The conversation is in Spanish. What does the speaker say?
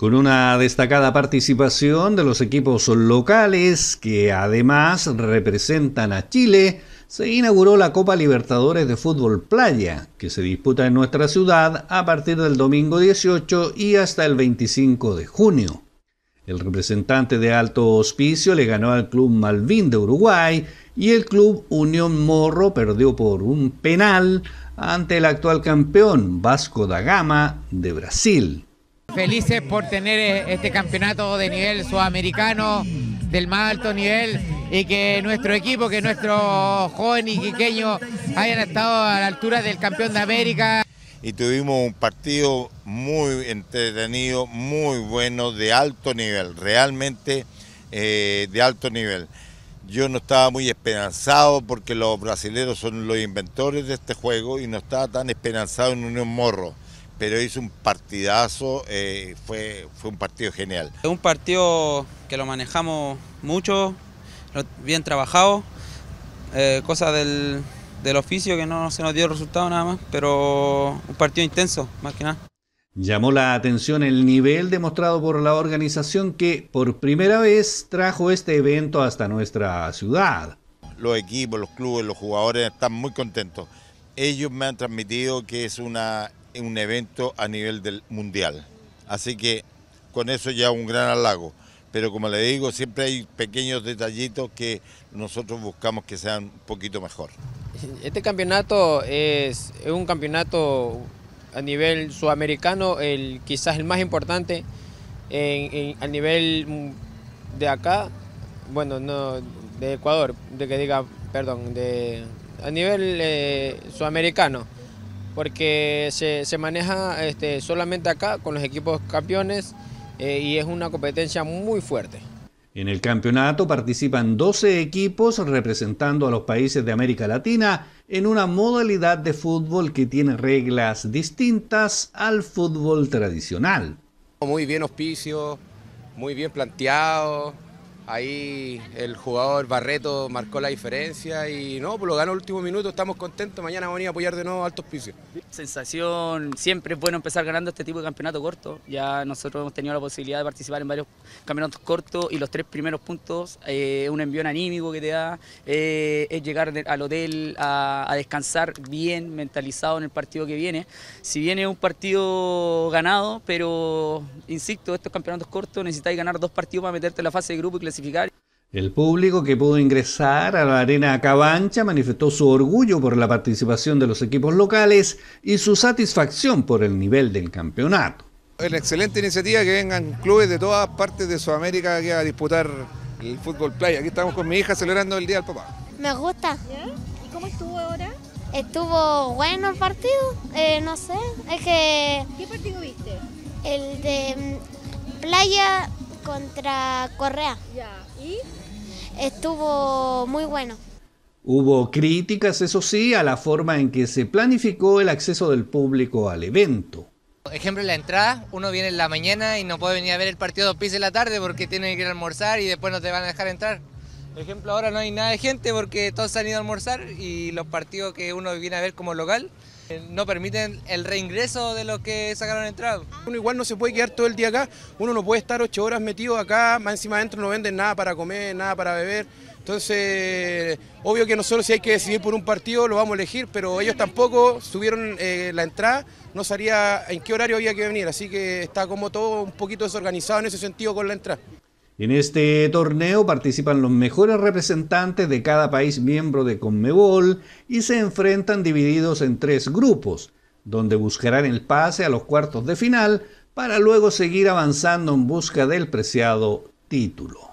con una destacada participación de los equipos locales que además representan a Chile, se inauguró la Copa Libertadores de Fútbol Playa, que se disputa en nuestra ciudad a partir del domingo 18 y hasta el 25 de junio. El representante de Alto Hospicio le ganó al Club Malvin de Uruguay y el Club Unión Morro perdió por un penal ante el actual campeón Vasco da Gama de Brasil. Felices por tener eh, este campeonato de nivel sudamericano, del más alto nivel, y que nuestro equipo, que nuestros jóvenes iquiqueños hayan estado a la altura del campeón de América. Y tuvimos un partido muy entretenido, muy bueno, de alto nivel, realmente eh, de alto nivel. Yo no estaba muy esperanzado porque los brasileños son los inventores de este juego y no estaba tan esperanzado en Unión Morro pero hizo un partidazo, eh, fue, fue un partido genial. un partido que lo manejamos mucho, bien trabajado, eh, cosa del, del oficio que no se nos dio el resultado nada más, pero un partido intenso, más que nada. Llamó la atención el nivel demostrado por la organización que por primera vez trajo este evento hasta nuestra ciudad. Los equipos, los clubes, los jugadores están muy contentos. Ellos me han transmitido que es una un evento a nivel del mundial. Así que con eso ya un gran halago. Pero como le digo, siempre hay pequeños detallitos que nosotros buscamos que sean un poquito mejor. Este campeonato es, un campeonato a nivel sudamericano, el, quizás el más importante a nivel de acá, bueno, no, de Ecuador, de que diga, perdón, de, a nivel eh, sudamericano porque se, maneja este, solamente acá con los equipos campeones eh, y es una competencia muy fuerte. En el campeonato participan 12 equipos representando a los países de América Latina en una modalidad de fútbol que tiene reglas distintas al fútbol tradicional. Muy bien hospicio, muy bien planteado, Ahí el jugador Barreto marcó la diferencia y no, pues lo ganó el último minuto, estamos contentos, mañana vamos a, venir a apoyar de nuevo a Altos Picios. Sensación, siempre es bueno empezar ganando este tipo de campeonato corto, ya nosotros hemos tenido la posibilidad de participar en varios campeonatos cortos y los tres primeros puntos, eh, un envío anímico que te da, eh, es llegar al hotel a, descansar bien, mentalizado en el partido que viene. Si viene un partido ganado, pero insisto, estos campeonatos cortos necesitáis ganar dos partidos para meterte en la fase de grupo y clasificar el público que pudo ingresar a la Arena Cabancha manifestó su orgullo por la participación de los equipos locales y su satisfacción por el nivel del campeonato. Es una excelente iniciativa que vengan clubes de todas partes de Sudamérica aquí a disputar el fútbol playa. Aquí estamos con mi hija celebrando el Día del Papá. Me gusta. ¿Y cómo estuvo ahora? Estuvo bueno el partido, eh, no sé, es que... ¿Qué partido viste? El de mm, Playa contra Correa. ¿Y? Estuvo muy bueno. Hubo críticas, eso sí, a la forma en que se planificó el acceso del público al evento. Ejemplo, la entrada, uno viene en la mañana y no puede venir a ver el partido dos pies en la tarde porque tiene que ir a almorzar y después no te van a dejar entrar. Ejemplo, ahora no hay nada de gente porque todos han ido a almorzar y los partidos que uno viene a ver como local eh, no permiten el reingreso de los que sacaron entrada. Uno igual no se puede quedar todo el día acá, uno no puede estar ocho horas metido acá, más encima adentro no venden nada para comer, nada para beber. Entonces, obvio que nosotros si hay que decidir por un partido lo vamos a elegir, pero ellos tampoco subieron eh, la entrada, no sabía en qué horario había que venir, así que está como todo un poquito desorganizado en ese sentido con la entrada. En este torneo participan los mejores representantes de cada país miembro de Conmebol y se enfrentan divididos en tres grupos, donde buscarán el pase a los cuartos de final para luego seguir avanzando en busca del preciado título.